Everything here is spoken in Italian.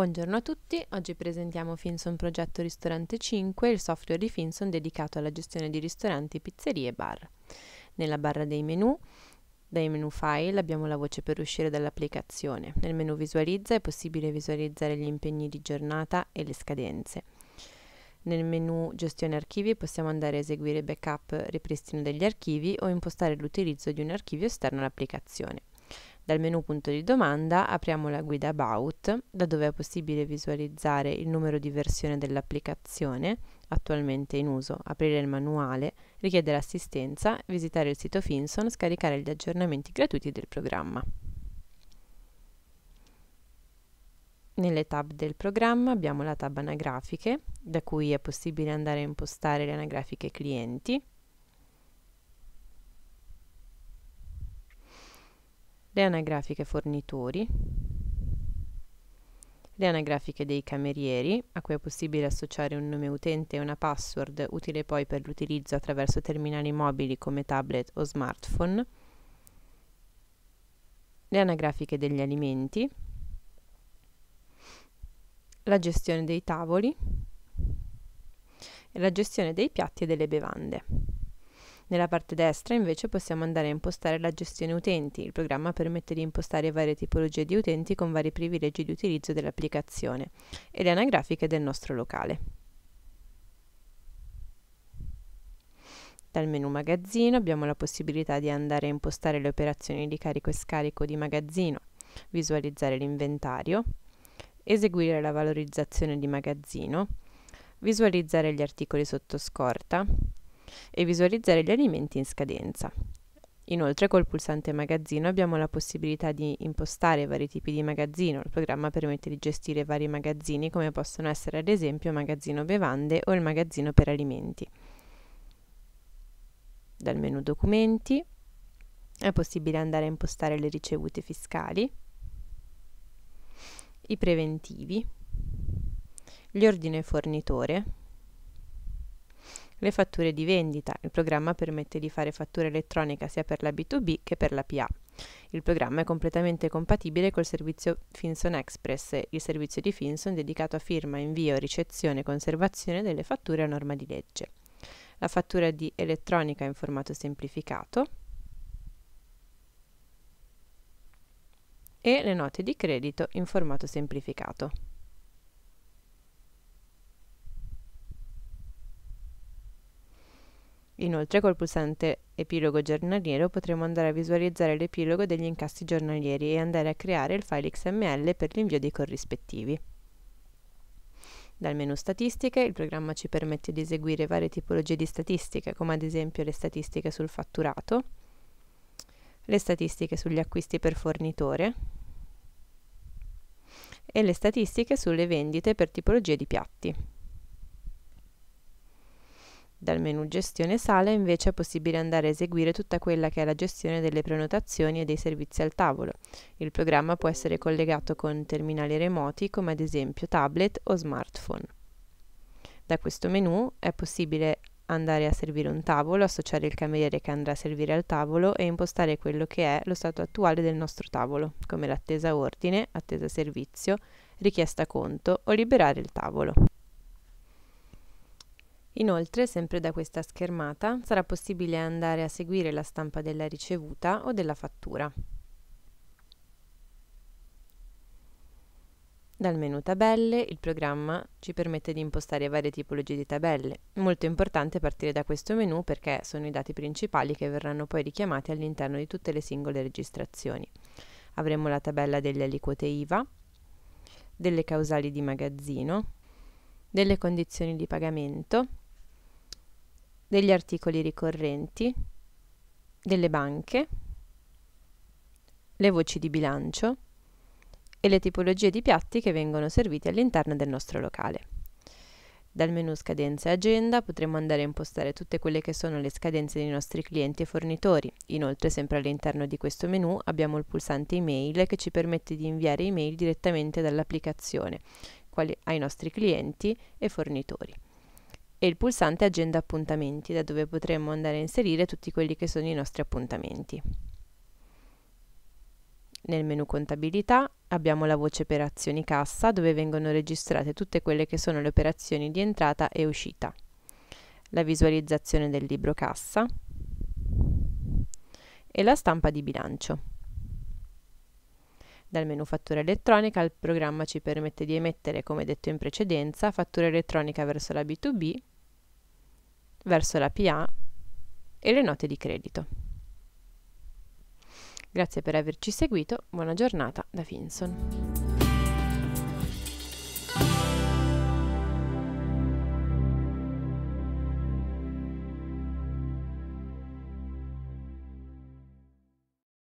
Buongiorno a tutti, oggi presentiamo Finson Progetto Ristorante 5, il software di Finson dedicato alla gestione di ristoranti, pizzerie e bar. Nella barra dei menu, dai menu file abbiamo la voce per uscire dall'applicazione. Nel menu visualizza è possibile visualizzare gli impegni di giornata e le scadenze. Nel menu gestione archivi possiamo andare a eseguire backup, ripristino degli archivi o impostare l'utilizzo di un archivio esterno all'applicazione. Dal menu punto di domanda apriamo la guida About, da dove è possibile visualizzare il numero di versione dell'applicazione attualmente in uso, aprire il manuale, richiedere assistenza, visitare il sito Finson, scaricare gli aggiornamenti gratuiti del programma. Nelle tab del programma abbiamo la tab anagrafiche, da cui è possibile andare a impostare le anagrafiche clienti, le anagrafiche fornitori, le anagrafiche dei camerieri, a cui è possibile associare un nome utente e una password, utile poi per l'utilizzo attraverso terminali mobili come tablet o smartphone, le anagrafiche degli alimenti, la gestione dei tavoli e la gestione dei piatti e delle bevande. Nella parte destra invece possiamo andare a impostare la gestione utenti. Il programma permette di impostare varie tipologie di utenti con vari privilegi di utilizzo dell'applicazione e le anagrafiche del nostro locale. Dal menu magazzino abbiamo la possibilità di andare a impostare le operazioni di carico e scarico di magazzino, visualizzare l'inventario, eseguire la valorizzazione di magazzino, visualizzare gli articoli sotto scorta, e visualizzare gli alimenti in scadenza. Inoltre col pulsante magazzino abbiamo la possibilità di impostare vari tipi di magazzino. Il programma permette di gestire vari magazzini come possono essere ad esempio il magazzino bevande o il magazzino per alimenti. Dal menu documenti è possibile andare a impostare le ricevute fiscali, i preventivi, gli ordini fornitore, le fatture di vendita. Il programma permette di fare fattura elettronica sia per la B2B che per la PA. Il programma è completamente compatibile col servizio Finson Express, il servizio di Finson dedicato a firma, invio, ricezione e conservazione delle fatture a norma di legge. La fattura di elettronica in formato semplificato e le note di credito in formato semplificato. Inoltre col pulsante Epilogo giornaliero potremo andare a visualizzare l'epilogo degli incassi giornalieri e andare a creare il file XML per l'invio dei corrispettivi. Dal menu Statistiche il programma ci permette di eseguire varie tipologie di statistiche, come ad esempio le statistiche sul fatturato, le statistiche sugli acquisti per fornitore e le statistiche sulle vendite per tipologie di piatti. Dal menu Gestione Sala invece è possibile andare a eseguire tutta quella che è la gestione delle prenotazioni e dei servizi al tavolo. Il programma può essere collegato con terminali remoti come ad esempio tablet o smartphone. Da questo menu è possibile andare a servire un tavolo, associare il cameriere che andrà a servire al tavolo e impostare quello che è lo stato attuale del nostro tavolo, come l'attesa ordine, attesa servizio, richiesta conto o liberare il tavolo. Inoltre, sempre da questa schermata, sarà possibile andare a seguire la stampa della ricevuta o della fattura. Dal menu Tabelle il programma ci permette di impostare varie tipologie di tabelle. Molto importante partire da questo menu perché sono i dati principali che verranno poi richiamati all'interno di tutte le singole registrazioni. Avremo la tabella delle aliquote IVA, delle causali di magazzino, delle condizioni di pagamento degli articoli ricorrenti, delle banche, le voci di bilancio e le tipologie di piatti che vengono serviti all'interno del nostro locale. Dal menu scadenze e agenda potremo andare a impostare tutte quelle che sono le scadenze dei nostri clienti e fornitori. Inoltre, sempre all'interno di questo menu abbiamo il pulsante email che ci permette di inviare email direttamente dall'applicazione ai nostri clienti e fornitori e il pulsante agenda appuntamenti da dove potremo andare a inserire tutti quelli che sono i nostri appuntamenti. Nel menu contabilità abbiamo la voce per azioni cassa dove vengono registrate tutte quelle che sono le operazioni di entrata e uscita, la visualizzazione del libro cassa e la stampa di bilancio. Dal menu fattura elettronica il programma ci permette di emettere, come detto in precedenza, fattura elettronica verso la B2B verso la PA e le note di credito. Grazie per averci seguito, buona giornata da Finson.